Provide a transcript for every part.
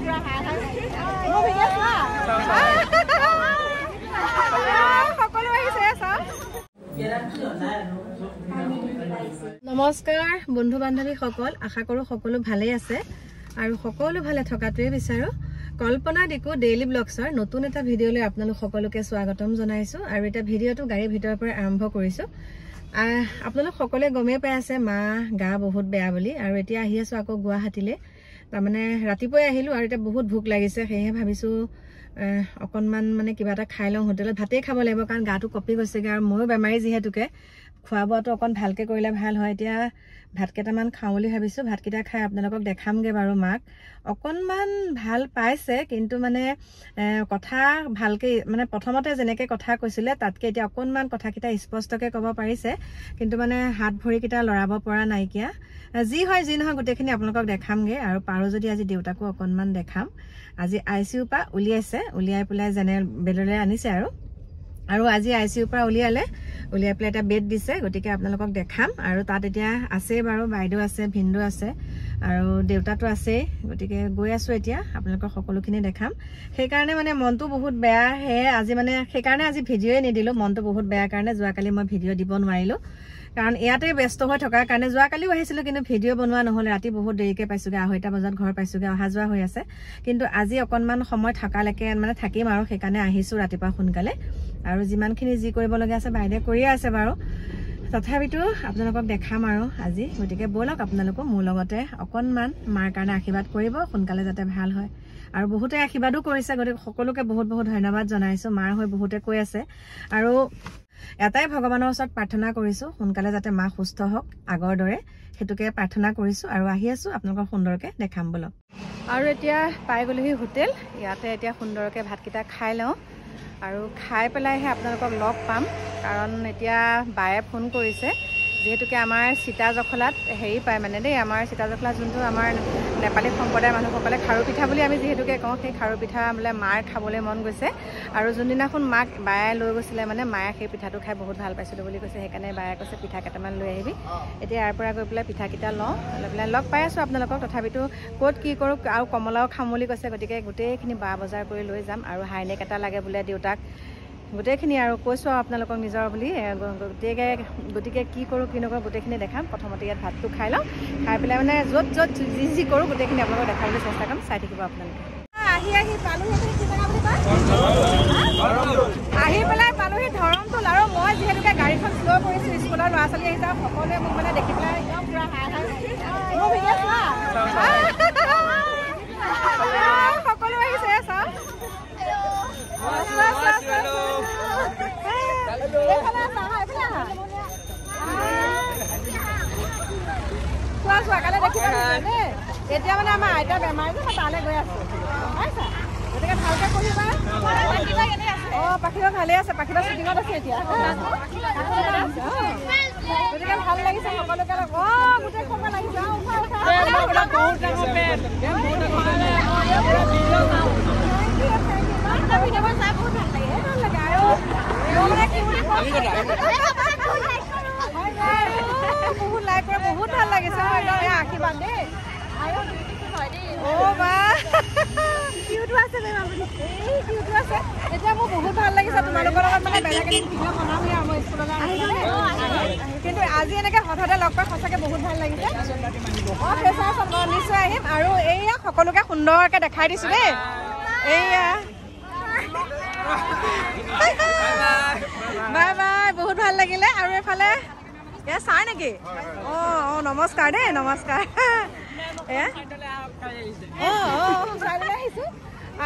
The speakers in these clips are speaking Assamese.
নমস্কাৰ বন্ধু বান্ধৱীসকল আশা কৰোঁ সকলো ভালেই আছে আৰু সকলো ভালে থকাটোৱে বিচাৰোঁ কল্পনা ডিকু ডেইলি ব্লগছৰ নতুন এটা ভিডিঅ'লৈ আপোনালোক সকলোকে স্বাগতম জনাইছোঁ আৰু এতিয়া ভিডিঅ'টো গাড়ীৰ ভিতৰৰ পৰা আৰম্ভ কৰিছোঁ আপোনালোক সকলোৱে গমেই পাই আছে মা গা বহুত বেয়া বুলি আৰু এতিয়া আহি আছোঁ আকৌ গুৱাহাটীলৈ তাৰমানে ৰাতিপুৱাই আহিলোঁ আৰু এতিয়া বহুত ভোক লাগিছে সেয়েহে ভাবিছোঁ অকণমান মানে কিবা এটা খাই লওঁ হোটেলত ভাতেই খাব লাগিব কাৰণ গাটো কঁপি গৈছেগৈ আৰু ময়ো বেমাৰী যিহেতুকে খোৱা বোৱাটো অকণ ভালকৈ কৰিলে ভাল হয় এতিয়া ভাতকেইটামান খাওঁ বুলি ভাবিছোঁ ভাতকেইটা খাই আপোনালোকক দেখামগৈ বাৰু মাক অকণমান ভাল পাইছে কিন্তু মানে কথা ভালকৈ মানে প্ৰথমতে যেনেকৈ কথা কৈছিলে তাতকৈ এতিয়া অকণমান কথাকেইটা স্পষ্টকৈ ক'ব পাৰিছে কিন্তু মানে হাত ভৰিকেইটা লৰাব পৰা নাইকিয়া যি হয় যি নহয় গোটেইখিনি আপোনালোকক দেখামগৈ আৰু পাৰোঁ যদি আজি দেউতাকো অকণমান দেখাম আজি আই চি ইউৰ পৰা উলিয়াইছে উলিয়াই পেলাই যেনে বেললৈ আনিছে আৰু আৰু আজি আই চি ইউৰ পৰা উলিয়ালে উলিয়াই পেলাই এটা বেড দিছে গতিকে আপোনালোকক দেখাম আৰু তাত এতিয়া আছেই বাৰু বাইদেউ আছে ভিনদেউ আছে আৰু দেউতাটো আছেই গতিকে গৈ আছোঁ এতিয়া আপোনালোকক সকলোখিনি দেখাম সেইকাৰণে মানে মনটো বহুত বেয়া সেয়ে আজি মানে সেইকাৰণে আজি ভিডিঅ'য়ে নিদিলোঁ মনটো বহুত বেয়া কাৰণে যোৱাকালি মই ভিডিঅ' দিব নোৱাৰিলোঁ কাৰণ ইয়াতে ব্যস্ত হৈ থকাৰ কাৰণে যোৱাকালিও আহিছিলোঁ কিন্তু ভিডিঅ' বনোৱা নহ'লে ৰাতি বহুত দেৰিকৈ পাইছোঁগৈ আঢ়ৈটা বজাত ঘৰ পাইছোঁগৈ অহা যোৱা হৈ আছে কিন্তু আজি অকণমান সময় থকালৈকে মানে থাকিম আৰু সেইকাৰণে আহিছোঁ ৰাতিপুৱা সোনকালে আৰু যিমানখিনি যি কৰিবলগীয়া আছে বাইদেউ কৰিয়ে আছে বাৰু তথাপিতো আপোনালোকক দেখাম আৰু আজি গতিকে ব'লক আপোনালোকো মোৰ লগতে অকণমান মাৰ কাৰণে আশীৰ্বাদ কৰিব সোনকালে যাতে ভাল হয় আৰু বহুতে আশীৰ্বাদো কৰিছে গতিকে সকলোকে বহুত বহুত ধন্যবাদ জনাইছোঁ মাৰ হৈ বহুতে কৈ আছে আৰু এটাই ভগৱানৰ ওচৰত প্ৰাৰ্থনা কৰিছোঁ সোনকালে যাতে মা সুস্থ হওক আগৰ দৰে সেইটোকে প্ৰাৰ্থনা কৰিছোঁ আৰু আহি আছোঁ আপোনালোকক সুন্দৰকৈ দেখাম বলক আৰু এতিয়া পাই গ'লোহি হোটেল ইয়াতে এতিয়া সুন্দৰকৈ ভাতকেইটা খাই লওঁ আৰু খাই পেলাইহে আপোনালোকক লগ পাম কাৰণ এতিয়া বায়ে ফোন কৰিছে যিহেতুকে আমাৰ চিতা জখলাত হেৰি পায় মানে দেই আমাৰ চিতা জখলাত যোনটো আমাৰ নেপালী সম্প্ৰদায়ৰ মানুহসকলে খাৰু পিঠা বুলি আমি যিহেতুকে কওঁ সেই খাৰু পিঠা বোলে মাৰ খাবলৈ মন গৈছে আৰু যোনদিনাখন মাক বায়ে লৈ গৈছিলে মানে মায়ে সেই পিঠাটো খাই বহুত ভাল পাইছিলোঁ বুলি কৈছে সেইকাৰণে বায়ে কৈছে পিঠা কেইটামান লৈ আহিবি এতিয়া ইয়াৰ পৰা গৈ পেলাই পিঠাকেইটা লওঁ লৈ পেলাই লগ পাই আছোঁ আপোনালোকক তথাপিতো ক'ত কি কৰোঁ আৰু কমলাও খাম বুলি কৈছে গতিকে গোটেইখিনি বা বজাৰ কৰি লৈ যাম আৰু হাইনেক এটা লাগে বোলে দেউতাক গোটেইখিনি আৰু কৈছোঁ আৰু আপোনালোকক নিজৰ বুলি গতিকে গতিকে কি কৰোঁ কি নকৰোঁ গোটেইখিনি দেখাম প্ৰথমতে ইয়াত ভাতটো খাই লওঁ খাই পেলাই মানে য'ত য'ত যি যি কৰোঁ গোটেইখিনি আপোনালোকক দেখাবলৈ চেষ্টা কৰিম চাই থাকিব আপোনালোকে আহি পেলাই পালোহি ধৰমটো আৰু মই যিহেতুকে গাড়ীখন শ্ল' কৰিছোঁ স্কুলৰ ল'ৰা ছোৱালী আহি যাওঁ সকলোৱে মোক মানে দেখি পেলাই সকলো আহিছে চাওক চোৱা চোৱা কাইলৈ দেখিব দেই এতিয়া মানে আমাৰ আইতা বেমাৰ যে মই তালৈ গৈ আছোঁ গতিকে ভালকৈ কৰিবা অঁ পাখিবা ভালেই আছে পাখিবা শ্বুটিঙত আছে এতিয়া গতিকে ভাল লাগিছে সকলোকে অঁ গোটেই সময় লাগিছে থেংক ইউ থেংক ইউ বহুত লাইক কৰে বহুত ভাল লাগিছে মই আশীৰ্বাদ দেই অ' বা কিউটো আছে এই কিউটো আছে এতিয়া মোৰ বহুত ভাল লাগিছে তোমালোকৰ লগত মানে বেলেগে কিন্তু আজি এনেকৈ হঠাতে লগ পাই সঁচাকৈ বহুত ভাল লাগিছে অঁ ফেচাৰ চব নিশ্চয় আহিম আৰু এইয়া সকলোকে সুন্দৰকৈ দেখাই দিছোঁ দেই এইয়া বাই বাই বহুত ভাল লাগিলে আৰু এফালে চাই নেকি অঁ অঁ নমস্কাৰ দেই নমস্কাৰ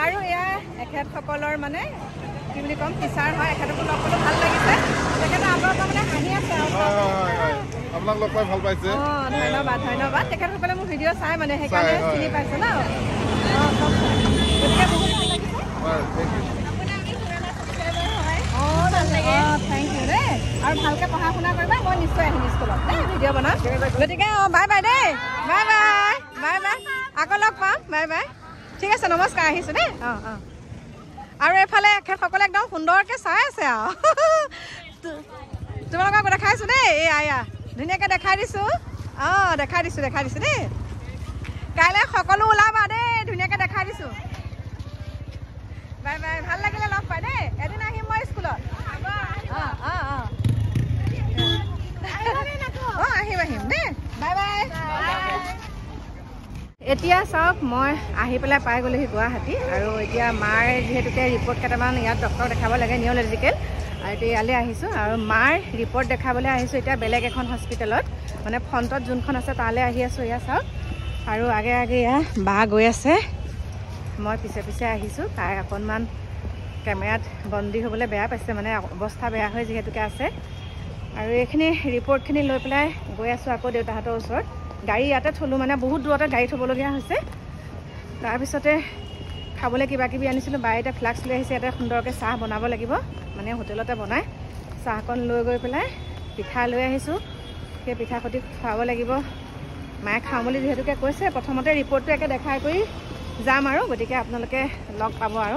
আৰু এয়া এখেতসকলৰ মানে কি বুলি ক'ম টিচাৰ হয় এখেতকো ভাল লাগিছে তেখেতে আমাৰ মানে হাঁহি আছে আপোনাক ধন্যবাদ ধন্যবাদ তেখেতসকলে মোৰ ভিডিঅ' চাই মানে সেইকাৰণে চিনি পাইছে ন গতিকে গতিকে অঁ বাই বাই দেই বাই বাই বাই বাই আকৌ লগ পাম বাই বাই ঠিক আছে নমস্কাৰ আহিছোঁ দেই অঁ অঁ আৰু এইফালে এখেতসকলে একদম সুন্দৰকৈ চাই আছে আৰু তোমালোকক দেখাইছোঁ দেই এই আয়া ধুনীয়াকৈ দেখাই দিছোঁ অঁ দেখাই দিছোঁ দেখাই দিছোঁ দেই কাইলৈ সকলো ওলাবা দেই ধুনীয়াকৈ দেখাই দিছোঁ বাই বাই ভাল লাগিলে লগ পাই দেই এদিন আহিম মই স্কুলত অঁ অঁ অঁ আহিম আহিম দেই এতিয়া চাওক মই আহি পেলাই পাই গ'লোহি গুৱাহাটী আৰু এতিয়া মাৰ যিহেতুকে ৰিপৰ্ট কেইটামান ইয়াত ডক্টৰক দেখাব লাগে নিউলজিকেল আৰু এতিয়া ইয়ালৈ আহিছোঁ আৰু মাৰ ৰিপৰ্ট দেখাবলৈ আহিছোঁ এতিয়া বেলেগ এখন হস্পিটেলত মানে ফ্ৰণ্টত যোনখন আছে তালৈ আহি আছোঁ এয়া চাওক আৰু আগে আগে ইয়াত বা গৈ আছে মই পিছে পিছে আহিছোঁ তাই অকণমান কেমেৰাত বন্দী হ'বলৈ বেয়া পাইছে মানে অৱস্থা বেয়া হৈ যিহেতুকে আছে আৰু এইখিনি ৰিপৰ্টখিনি লৈ পেলাই গৈ আছোঁ আকৌ দেউতাহঁতৰ ওচৰত গাড়ী ইয়াতে থলোঁ মানে বহুত দূৰতে গাড়ী থ'বলগীয়া হৈছে তাৰপিছতে খাবলৈ কিবা কিবি আনিছিলোঁ বায়ে এতিয়া ফ্লাক্স লৈ আহিছে ইয়াতে সুন্দৰকৈ চাহ বনাব লাগিব মানে হোটেলতে বনাই চাহকণ লৈ গৈ পেলাই পিঠা লৈ আহিছোঁ সেই পিঠা সতি খুৱাব লাগিব মায়ে খাওঁ বুলি যিহেতুকে কৈছে প্ৰথমতে ৰিপৰ্টটো একে দেখাই কৰি যাম আৰু গতিকে আপোনালোকে লগ পাব আৰু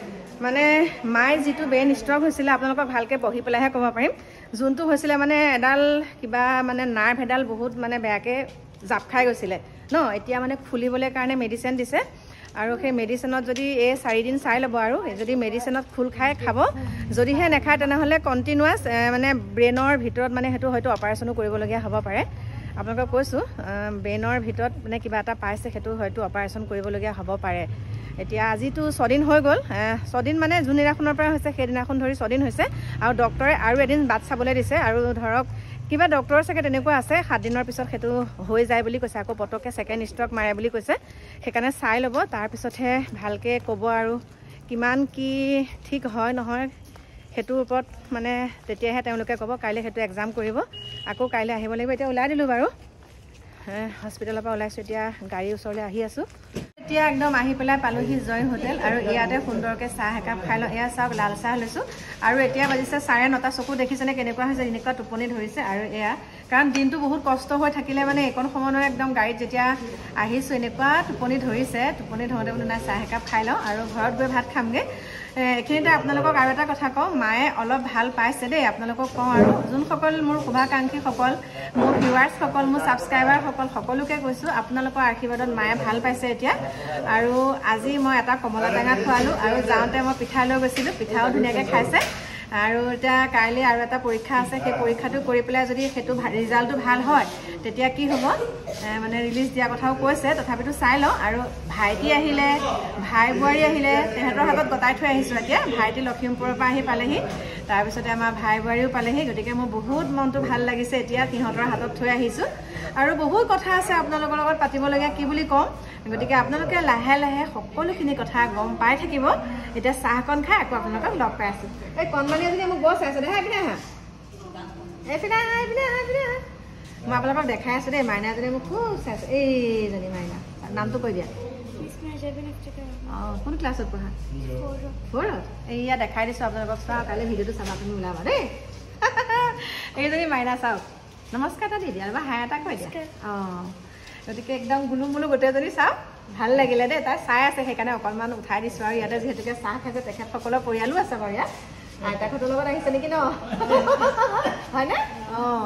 মানে মায়েৰ যিটো ব্ৰেইন ষ্ট্ৰক হৈছিলে আপনাৰ ভালকে বহি পেলাইহে কব পাৰিম যোনটো হৈছিলে মানে এডাল কিবা মানে নাৰ্ভ এডাল বহুত মানে বেয়াকে জাপ খাই গৈছিলে ন এতিয়া মানে খুলিবলে কাৰণে মেডিচিন দিছে আৰু সেই মেডিচিনত যদি এই চাৰিদিন চাই লব আৰু যদি মেডিচিনত খোল খাই খাব যদিহে নেখায় তেনেহলে কণ্টিনিউৱাছ মানে ব্ৰেইনৰ ভিতৰত মানে সেইটো হয়তো অপাৰেশনও কৰিবলগীয়া হব পাৰে আপোনালোকক কৈছোঁ ব্ৰেইনৰ ভিতৰত মানে কিবা এটা পাইছে সেইটো হয়তো অপাৰেশন কৰিবলগীয়া হব পাৰে এতিয়া আজিতো ছদিন হৈ গ'ল ছদিন মানে যোনদিনাখনৰ পৰা হৈছে সেইদিনাখন ধৰি ছদিন হৈছে আৰু ডক্টৰে আৰু এদিন বাট চাবলৈ দিছে আৰু ধৰক কিবা ডক্টৰ চাগে তেনেকুৱা আছে সাতদিনৰ পিছত সেইটো হৈ যায় বুলি কৈছে আকৌ পটককৈ ছেকেণ্ড ষ্ট্ৰক মাৰে বুলি কৈছে সেইকাৰণে চাই ল'ব তাৰপিছতহে ভালকৈ ক'ব আৰু কিমান কি ঠিক হয় নহয় সেইটোৰ ওপৰত মানে তেতিয়াহে তেওঁলোকে ক'ব কাইলৈ সেইটো এক্সাম কৰিব আকৌ কাইলৈ আহিব লাগিব এতিয়া ওলাই দিলোঁ বাৰু হস্পিটেলৰ পৰা ওলাইছোঁ এতিয়া গাড়ীৰ ওচৰলৈ আহি আছোঁ এতিয়া একদম আহি পেলাই পালোহি জয় হোটেল আৰু ইয়াতে সুন্দৰকে চাহ একাপ খাই লওঁ এয়া চাওক লাল চাহ লৈছোঁ আৰু এতিয়া বাজিছে চাৰে নটা চকু দেখিছেনে কেনেকুৱা হৈছে এনেকুৱা টোপনি ধৰিছে আৰু এয়া কাৰণ দিনটো বহুত কষ্ট হৈ থাকিলে মানে এইকণ সময়ৰ একদম গাড়ীত যেতিয়া আহিছোঁ এনেকুৱা টোপনি ধৰিছে টোপনি ধৰোঁতে বোলো নাই চাহ একাপ খাই লওঁ আৰু ঘৰত গৈ ভাত খামগৈ এইখিনিতে আপোনালোকক আৰু এটা কথা কওঁ মায়ে অলপ ভাল পাইছে দেই আপোনালোকক কওঁ আৰু যোনসকল মোৰ শুভাকাংক্ষীসকল মোৰ ভিউৱাৰ্ছসকল মোৰ ছাবস্ক্ৰাইবাৰসকল সকলোকে কৈছোঁ আপোনালোকৰ আশীৰ্বাদত মায়ে ভাল পাইছে এতিয়া আৰু আজি মই এটা কমলা টেঙা খোৱালোঁ আৰু যাওঁতে মই পিঠা লৈ গৈছিলোঁ পিঠাও ধুনীয়াকৈ খাইছে আৰু এতিয়া কাইলৈ আৰু এটা পৰীক্ষা আছে সেই পৰীক্ষাটো কৰি পেলাই যদি সেইটো ৰিজাল্টটো ভাল হয় তেতিয়া কি হ'ব মানে ৰিলিজ দিয়াৰ কথাও কৈছে তথাপিতো চাই লওঁ আৰু ভাইটি আহিলে ভাই বোৱাৰী আহিলে তেহেঁতৰ হাতত গতাই থৈ আহিছোঁ এতিয়া ভাইটি লখিমপুৰৰ পৰা আহি পালেহি তাৰপিছতে আমাৰ ভাই বোৱাৰীও পালেহি গতিকে মোৰ বহুত মনটো ভাল লাগিছে এতিয়া সিহঁতৰ হাতত থৈ আহিছোঁ আৰু বহুত কথা আছে আপোনালোকৰ লগত পাতিবলগীয়া কি বুলি কওঁ গতিকে আপোনালোকে লাহে লাহে সকলোখিনি কথা গম পাই থাকিব এতিয়া চাহকণ খাই আকৌ আপোনালোকক লগ পাই আছোঁ এই কণমানি mẹ thì mua gói sáng sớm đấy hai bên hả? Ê bên này hai bên này hai bên này. Mà bên này để khai sớm đấy mai này thì mua cua sáng sớm. Ê giờ đi mai này. Nam tu coi đi. Oh, phun class rồi hả? Four. Four. Ê giờ để khai đi sớm đấy bác sao? Tại lấy video tôi xem lại mình mua lại mà đấy. Ê giờ đi mai này sao? Namaskar ta đi đi. Alba hai ta coi đi. Namaskar. Oh. Rồi thì cái đống gulu gulu bớt đấy rồi sao? ভাল লাগিলে দেই তাৰ চাই আছে সেইকাৰণে অকণমান উঠাই দিছোঁ আৰু ইয়াতে যিহেতুকে চাহ খাইছে তেখেতসকলৰ পৰিয়ালো আছে বাৰু ইয়াত আইতাকহঁতৰ লগত আহিছে নেকি ন হয়নে অঁ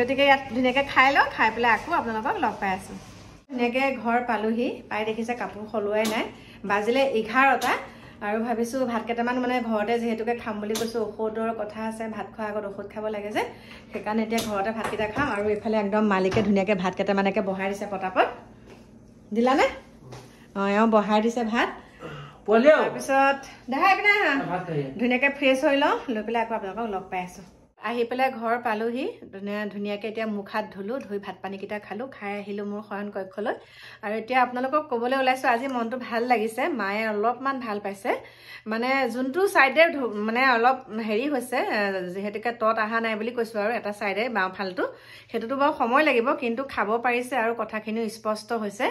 গতিকে ইয়াত ধুনীয়াকৈ খাই লওঁ খাই পেলাই আকৌ আপোনালোকক লগ পাই আছোঁ ধুনীয়াকৈ ঘৰ পালোহি পাই দেখিছে কাপোৰ সলোৱাই নাই বাজিলে এঘাৰটা আৰু ভাবিছোঁ ভাতকেইটামান মানে ঘৰতে যিহেতুকে খাম বুলি কৈছোঁ ঔষধৰ কথা আছে ভাত খোৱাৰ আগত ঔষধ খাব লাগে যে সেইকাৰণে এতিয়া ঘৰতে ভাতকেইটা খাম আৰু এইফালে একদম মালিকে ধুনীয়াকৈ ভাত ভাতকেইটামানকৈ বহাই দিছে পটাপট দিলানে অঁ এওঁ বহাই দিছে ভাত ধুনীয়াকে ফ্ৰেছ হৈ লওঁ লৈ পেলাই আকৌ আপোনালোকক লগ পাই আছো আহি পেলাই ঘৰ পালোহি ধুনীয়া ধুনীয়াকে এতিয়া মুখ হাত ধুলো ধুই ভাত পানীকেইটা খালো খাই আহিলো মোৰ শয়ন কক্ষলৈ আৰু এতিয়া আপোনালোকক কবলৈ ওলাইছো আজি মনটো ভাল লাগিছে মায়ে অলপমান ভাল পাইছে মানে যোনটো ছাইডে মানে অলপ হেৰি হৈছে যিহেতুকে তত অহা নাই বুলি কৈছোঁ আৰু এটা ছাইডে বাওঁফালটো সেইটোতো বাৰু সময় লাগিব কিন্তু খাব পাৰিছে আৰু কথাখিনিও স্পষ্ট হৈছে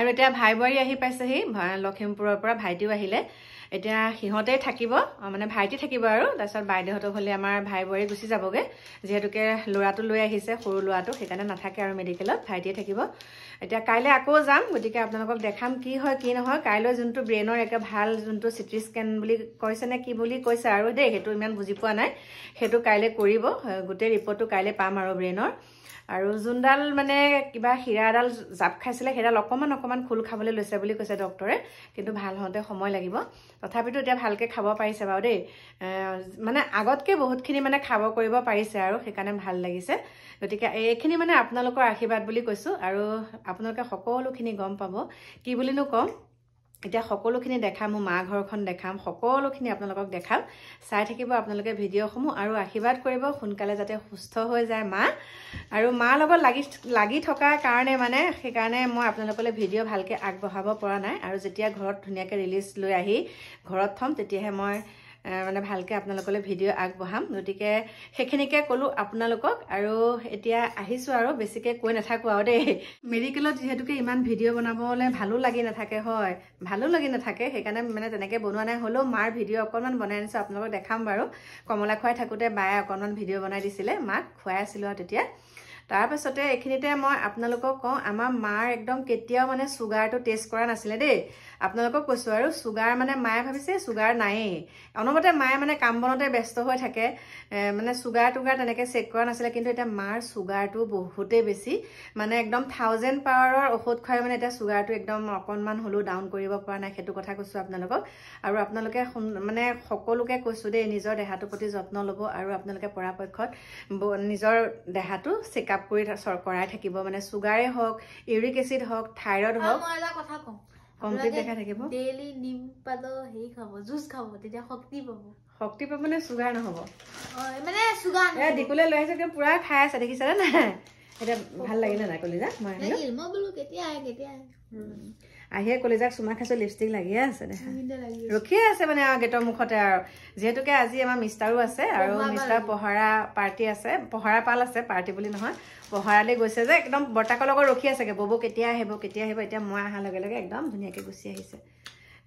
আৰু এতিয়া ভাই বোৱাৰী আহি পাইছেহি লখিমপুৰৰ পৰা ভাইটিও আহিলে এতিয়া সিহঁতে থাকিব মানে ভাইটি থাকিব আৰু তাৰপিছত বাইদেউহঁতক হ'লে আমাৰ ভাই বোৱাৰী গুচি যাবগৈ যিহেতুকে ল'ৰাটো লৈ আহিছে সৰু ল'ৰাটো সেইকাৰণে নাথাকে আৰু মেডিকেলত ভাইটিয়ে থাকিব এতিয়া কাইলৈ আকৌ যাম গতিকে আপোনালোকক দেখাম কি হয় কি নহয় কাইলৈ যোনটো ব্ৰেইনৰ একে ভাল যোনটো চি টি স্কেন বুলি কৈছে নে কি বুলি কৈছে আৰু দেই সেইটো ইমান বুজি পোৱা নাই সেইটো কাইলৈ কৰিব গোটেই ৰিপৰ্টটো কাইলৈ পাম আৰু ব্ৰেইনৰ আৰু যোনডাল মানে কিবা হীৰাডাল জাপ খাইছিলে সেইডাল অকণমান অকণমান খোল খাবলৈ লৈছে বুলি কৈছে ডক্টৰে কিন্তু ভাল হওঁতে সময় লাগিব তথাপিতো এতিয়া ভালকৈ খাব পাৰিছে বাৰু দেই মানে আগতকৈ বহুতখিনি মানে খাব কৰিব পাৰিছে আৰু সেইকাৰণে ভাল লাগিছে গতিকে এইখিনি মানে আপোনালোকৰ আশীৰ্বাদ বুলি কৈছোঁ আৰু আপোনালোকে সকলোখিনি গম পাব কি বুলিনো কম এতিয়া সকলোখিনি দেখাম মোৰ মা ঘৰখন দেখাম সকলোখিনি আপোনালোকক দেখাম চাই থাকিব আপোনালোকে ভিডিঅ'সমূহ আৰু আশীৰ্বাদ কৰিব সোনকালে যাতে সুস্থ হৈ যায় মা আৰু মাৰ লগত লাগি লাগি থকাৰ কাৰণে মানে সেইকাৰণে মই আপোনালোকলৈ ভিডিঅ' ভালকৈ আগবঢ়াব পৰা নাই আৰু যেতিয়া ঘৰত ধুনীয়াকৈ ৰিলিজ লৈ আহি ঘৰত থ'ম তেতিয়াহে মই মানে ভালকৈ আপোনালোকলৈ ভিডিঅ' আগবঢ়াম গতিকে সেইখিনিকে ক'লোঁ আপোনালোকক আৰু এতিয়া আহিছোঁ আৰু বেছিকৈ কৈ নাথাকোঁ আৰু দেই মেডিকেলত যিহেতুকে ইমান ভিডিঅ' বনাবলৈ ভালো লাগি নাথাকে হয় ভালো লাগি নাথাকে সেইকাৰণে মানে তেনেকৈ বনোৱা নাই হ'লেও মাৰ ভিডিঅ' অকণমান বনাই আনিছোঁ আপোনালোকক দেখাম বাৰু কমলা খুৱাই থাকোঁতে বায়ে অকণমান ভিডিঅ' বনাই দিছিলে মাক খুৱাই আছিলোঁ আৰু তেতিয়া তাৰপাছতে এইখিনিতে মই আপোনালোকক কওঁ আমাৰ মাৰ একদম কেতিয়াও মানে চুগাৰটো টেষ্ট কৰা নাছিলে দেই আপোনালোকক কৈছোঁ আৰু চুগাৰ মানে মায়ে ভাবিছে চুগাৰ নায়েই অনবতে মায়ে মানে কাম বনতে ব্যস্ত হৈ থাকে মানে চুগাৰ টুগাৰ তেনেকৈ চেক কৰা নাছিলে কিন্তু এতিয়া মাৰ চুগাৰটো বহুতেই বেছি মানে একদম থাউজেণ্ড পাৱাৰৰ ঔষধ খুৱাই মানে এতিয়া চুগাৰটো একদম অকণমান হ'লেও ডাউন কৰিব পৰা নাই সেইটো কথা কৈছোঁ আপোনালোকক আৰু আপোনালোকে মানে সকলোকে কৈছোঁ দেই নিজৰ দেহাটোৰ প্ৰতি যত্ন ল'ব আৰু আপোনালোকে পৰাপক্ষত নিজৰ দেহাটো চেক আপ কৰি কৰাই থাকিব মানে চুগাৰে হওক ইউৰিক এচিড হওক থাইৰয়ড হওক দেখিছা নাই এতিয়া ভাল লাগিলে নাই কলিজা মই বোলো কেতিয়া কেতিয়া আহিয়ে ক'লে যাক চুমা খাইছোঁ লিপষ্টিক লাগিয়ে আছে দেখা ৰখিয়ে আছে মানে আৰু গেটৰ মুখতে আৰু যিহেতুকে আজি আমাৰ মিষ্টাৰো আছে আৰু মিষ্টাৰ পহৰা পাৰ্টি আছে পহৰা পাল আছে পাৰ্টি বুলি নহয় পহৰালৈ গৈছে যে একদম বৰ্তাকৰ লগত ৰখি আছেগৈ ববু কেতিয়া আহিব কেতিয়া আহিব এতিয়া মই অহাৰ লগে লগে একদম ধুনীয়াকৈ গুচি আহিছে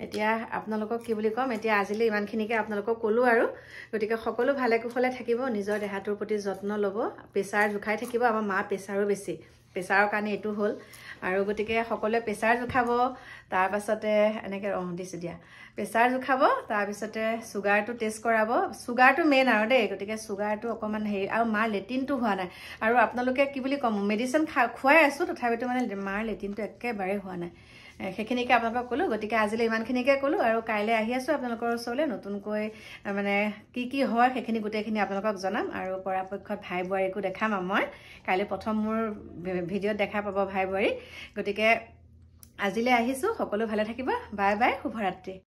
এতিয়া আপোনালোকক কি বুলি ক'ম এতিয়া আজিলৈ ইমানখিনিকে আপোনালোকক ক'লোঁ আৰু গতিকে সকলো ভালে কুশলে থাকিব নিজৰ দেহাটোৰ প্ৰতি যত্ন ল'ব প্ৰেচাৰ জোখাই থাকিব আমাৰ মা প্ৰেচাৰো বেছি প্ৰেচাৰৰ কাৰণে এইটো হ'ল আৰু গতিকে সকলোৱে প্ৰেচাৰ জোখাব তাৰপাছতে এনেকৈ অঁ দিছোঁ দিয়া প্ৰেচাৰ জোখাব তাৰপিছতে চুগাৰটো টেষ্ট কৰাব চুগাৰটো মেইন আৰু দেই গতিকে চুগাৰটো অকণমান হেৰি আৰু মাৰ লেট্ৰিনটো হোৱা নাই আৰু আপোনালোকে কি বুলি ক'ম মেডিচিন খা খুৱাই আছোঁ তথাপিতো মানে মাৰ লেট্ৰিনটো একেবাৰে হোৱা নাই সেইখিনিকে আপোনালোকক ক'লোঁ গতিকে আজিলৈ ইমানখিনিকে ক'লোঁ আৰু কাইলৈ আহি আছোঁ আপোনালোকৰ ওচৰলৈ নতুনকৈ মানে কি কি হয় সেইখিনি গোটেইখিনি আপোনালোকক জনাম আৰু পৰাপক্ষত ভাই বোৱাৰীকো দেখাম মই কাইলৈ প্ৰথম মোৰ ভিডিঅ'ত দেখা পাব ভাই বোৱাৰী গতিকে আজিলৈ আহিছোঁ সকলো ভালে থাকিব বাই বাই শুভৰাত্ৰি